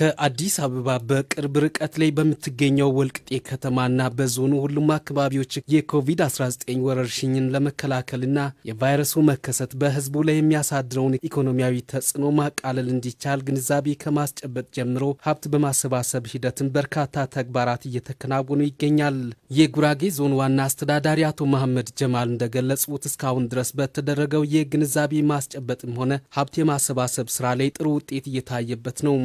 ከአዲስ አበባ በቅርብ ርቀት ላይ በምትገኘው ወልቅጤ ከተማና በዞኑ ሁሉም አካባቢዎች የኮቪድ-19 ወረርሽኝን ለመከላከልና የቫይረሱ መከሰት በሕዝቡ ላይ የሚያሳድረውን ኢኮኖሚያዊ ተጽዕኖ ማቃለል እንዲቻል ግንዛቤ ከማስጨበጥ ጀምሮ ሀብት በማሰባሰብ ሂደትን በርካታ ተግባራት እየተከናወኑ ይገኛል። የጉራጌ ዞን ዋና አስተዳዳሪ አቶ መሐመድ ጀማል እንደገለጹት እስካሁን ድረስ በተደረገው የግንዛቤ ማስጨበጥም ሆነ ሀብት የማሰባሰብ ስራ ላይ ጥሩ ውጤት እየታየበት ነው።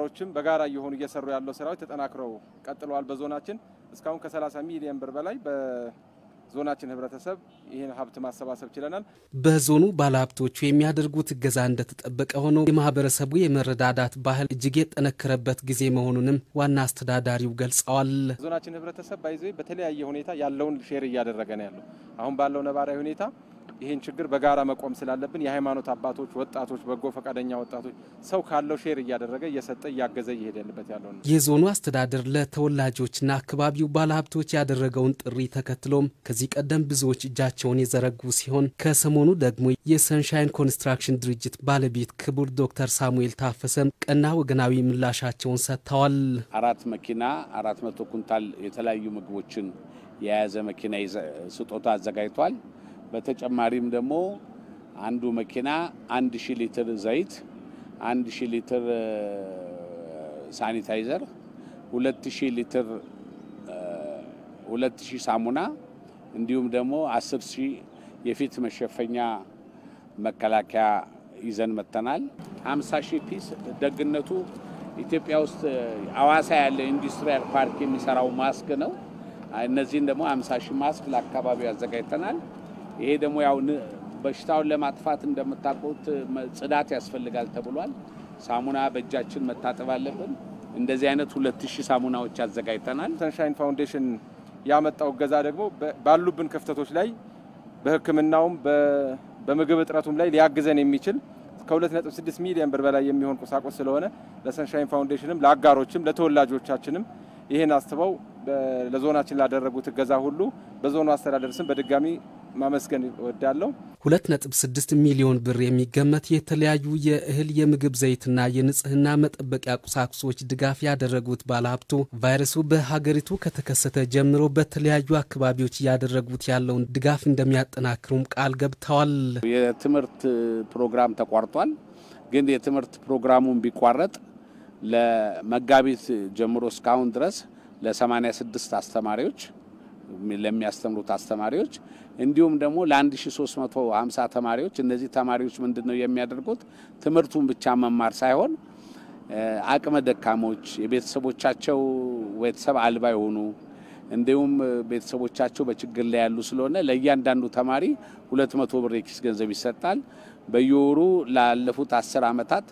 አመራሮችም በጋራ እየሆኑ እየሰሩ ያለው ስራዎች ተጠናክረው ቀጥለዋል። በዞናችን እስካሁን ከ30 ሚሊዮን ብር በላይ ዞናችን ህብረተሰብ ይህን ሀብት ማሰባሰብ ችለናል። በዞኑ ባለሀብቶቹ የሚያደርጉት እገዛ እንደተጠበቀ ሆኖ የማህበረሰቡ የመረዳዳት ባህል እጅግ የጠነከረበት ጊዜ መሆኑንም ዋና አስተዳዳሪው ገልጸዋል። ዞናችን ህብረተሰብ ባይዘ በተለያየ ሁኔታ ያለውን ሼር እያደረገ ነው ያለው አሁን ባለው ነባራዊ ሁኔታ ይህን ችግር በጋራ መቆም ስላለብን የሃይማኖት አባቶች፣ ወጣቶች፣ በጎ ፈቃደኛ ወጣቶች ሰው ካለው ሼር እያደረገ እየሰጠ እያገዘ እየሄደ ያለበት ያለው ነው። የዞኑ አስተዳደር ለተወላጆችና አካባቢው ባለሀብቶች ያደረገውን ጥሪ ተከትሎም ከዚህ ቀደም ብዙዎች እጃቸውን የዘረጉ ሲሆን ከሰሞኑ ደግሞ የሰንሻይን ኮንስትራክሽን ድርጅት ባለቤት ክቡር ዶክተር ሳሙኤል ታፈሰም ቀና ወገናዊ ምላሻቸውን ሰጥተዋል። አራት መኪና አራት መቶ ኩንታል የተለያዩ ምግቦችን የያዘ መኪና ስጦታ አዘጋጅቷል። በተጨማሪም ደግሞ አንዱ መኪና አንድ ሺህ ሊትር ዘይት፣ አንድ ሺህ ሊትር ሳኒታይዘር፣ ሁለት ሺህ ሊትር ሁለት ሺህ ሳሙና እንዲሁም ደግሞ አስር ሺህ የፊት መሸፈኛ መከላከያ ይዘን መጥተናል። ሀምሳ ሺህ ፒስ ደግነቱ ኢትዮጵያ ውስጥ አዋሳ ያለ ኢንዱስትሪያል ፓርክ የሚሰራው ማስክ ነው። እነዚህን ደግሞ ሀምሳ ሺህ ማስክ ለአካባቢው ያዘጋጅተናል። ይሄ ደግሞ ያው በሽታውን ለማጥፋት እንደምታውቁት ጽዳት ያስፈልጋል ተብሏል። ሳሙና በእጃችን መታጠብ አለብን። እንደዚህ አይነት ሁለት ሺህ ሳሙናዎች አዘጋጅተናል። ሰንሻይን ፋውንዴሽን ያመጣው እገዛ ደግሞ ባሉብን ክፍተቶች ላይ በሕክምናውም በምግብ እጥረቱም ላይ ሊያግዘን የሚችል ከ2.6 ሚሊዮን ብር በላይ የሚሆን ቁሳቁስ ስለሆነ ለሰንሻይን ፋውንዴሽንም ለአጋሮችም ለተወላጆቻችንም ይህን አስበው ለዞናችን ላደረጉት እገዛ ሁሉ በዞኑ አስተዳደር ስም በድጋሚ ማመስገን እወዳለሁ። 2.6 ሚሊዮን ብር የሚገመት የተለያዩ የእህል የምግብ ዘይትና የንጽህና መጠበቂያ ቁሳቁሶች ድጋፍ ያደረጉት ባለሀብቱ ቫይረሱ በሀገሪቱ ከተከሰተ ጀምሮ በተለያዩ አካባቢዎች እያደረጉት ያለውን ድጋፍ እንደሚያጠናክሩም ቃል ገብተዋል። የትምህርት ፕሮግራም ተቋርጧል። ግን የትምህርት ፕሮግራሙን ቢቋረጥ ለመጋቢት ጀምሮ እስካሁን ድረስ ለ86 አስተማሪዎች ለሚያስተምሩት አስተማሪዎች እንዲሁም ደግሞ ለ1350 ተማሪዎች። እነዚህ ተማሪዎች ምንድን ነው የሚያደርጉት? ትምህርቱን ብቻ መማር ሳይሆን አቅመ ደካሞች፣ የቤተሰቦቻቸው ቤተሰብ አልባ የሆኑ እንዲሁም ቤተሰቦቻቸው በችግር ላይ ያሉ ስለሆነ ለእያንዳንዱ ተማሪ 200 ብር የኪስ ገንዘብ ይሰጣል። በየወሩ ላለፉት አስር ዓመታት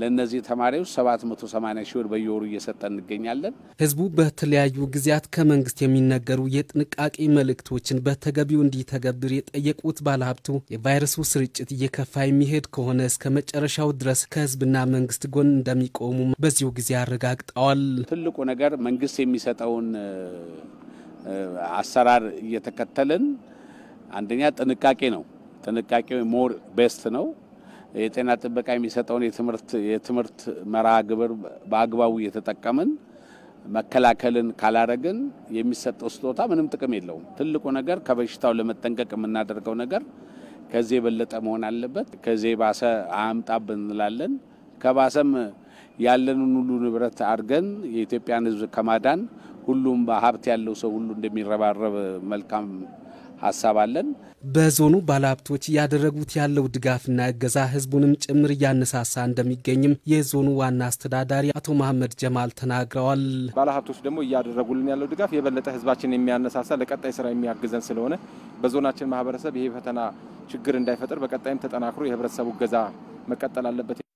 ለእነዚህ ተማሪዎች 780 ሺህ ብር በየወሩ እየሰጠ እንገኛለን። ህዝቡ በተለያዩ ጊዜያት ከመንግስት የሚነገሩ የጥንቃቄ መልእክቶችን በተገቢው እንዲተገብር የጠየቁት ባለሀብቱ የቫይረሱ ስርጭት እየከፋ የሚሄድ ከሆነ እስከ መጨረሻው ድረስ ከህዝብና መንግስት ጎን እንደሚቆሙ በዚሁ ጊዜ አረጋግጠዋል። ትልቁ ነገር መንግስት የሚሰጠውን አሰራር እየተከተልን አንደኛ ጥንቃቄ ነው። ጥንቃቄ ሞር ቤስት ነው። የጤና ጥበቃ የሚሰጠውን የትምህርት መርሃ ግብር በአግባቡ እየተጠቀምን መከላከልን ካላረግን የሚሰጠው ስጦታ ምንም ጥቅም የለውም። ትልቁ ነገር ከበሽታው ለመጠንቀቅ የምናደርገው ነገር ከዚህ የበለጠ መሆን አለበት። ከዚህ ባሰ አያምጣብን እንላለን። ከባሰም ያለንን ሁሉ ንብረት አድርገን የኢትዮጵያን ሕዝብ ከማዳን ሁሉም በሀብት ያለው ሰው ሁሉ እንደሚረባረብ መልካም ሀሳብ አለን። በዞኑ ባለሀብቶች እያደረጉት ያለው ድጋፍና እገዛ ህዝቡንም ጭምር እያነሳሳ እንደሚገኝም የዞኑ ዋና አስተዳዳሪ አቶ መሀመድ ጀማል ተናግረዋል። ባለሀብቶች ደግሞ እያደረጉልን ያለው ድጋፍ የበለጠ ህዝባችን የሚያነሳሳ ለቀጣይ ስራ የሚያግዘን ስለሆነ በዞናችን ማህበረሰብ ይሄ ፈተና ችግር እንዳይፈጥር በቀጣይም ተጠናክሮ የህብረተሰቡ እገዛ መቀጠል አለበት።